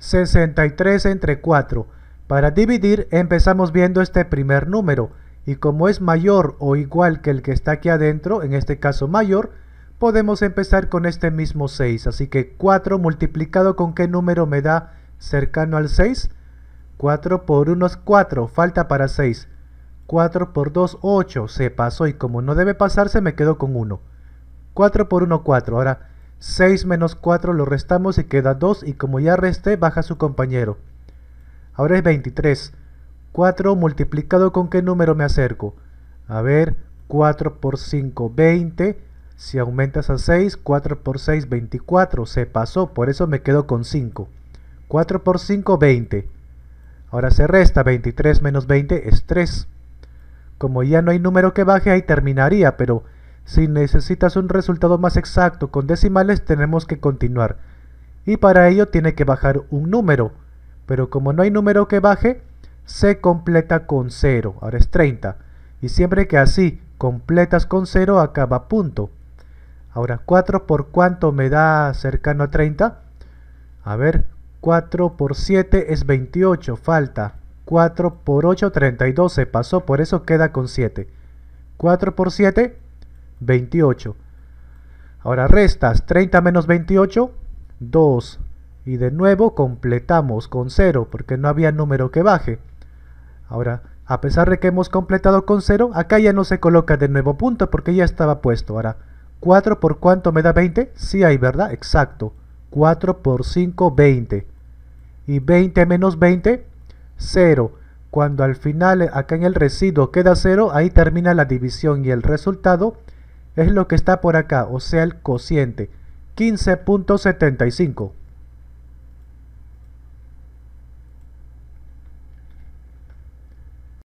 63 entre 4. Para dividir empezamos viendo este primer número y como es mayor o igual que el que está aquí adentro, en este caso mayor, podemos empezar con este mismo 6. Así que 4 multiplicado con qué número me da cercano al 6. 4 por 1 es 4, falta para 6. 4 por 2, 8, se pasó y como no debe pasarse me quedo con 1. 4 por 1, 4. Ahora, 6 menos 4 lo restamos y queda 2 y como ya resté baja su compañero. Ahora es 23. 4 multiplicado con qué número me acerco. A ver, 4 por 5, 20. Si aumentas a 6, 4 por 6, 24. Se pasó, por eso me quedo con 5. 4 por 5, 20. Ahora se resta, 23 menos 20 es 3. Como ya no hay número que baje, ahí terminaría, pero si necesitas un resultado más exacto con decimales tenemos que continuar. Y para ello tiene que bajar un número. Pero como no hay número que baje, se completa con 0. Ahora es 30. Y siempre que así completas con 0 acaba punto. Ahora 4 por cuánto me da cercano a 30. A ver, 4 por 7 es 28, falta. 4 por 8, 32, pasó, por eso queda con 7. 4 por 7, 28. Ahora restas 30 menos 28, 2. Y de nuevo completamos con 0, porque no había número que baje. Ahora, a pesar de que hemos completado con 0, acá ya no se coloca de nuevo punto, porque ya estaba puesto. Ahora, 4 por cuánto me da 20? Sí hay, ¿verdad? Exacto. 4 por 5, 20. Y 20 menos 20, 0. Cuando al final, acá en el residuo queda 0, ahí termina la división y el resultado es lo que está por acá, o sea, el cociente, 15.75.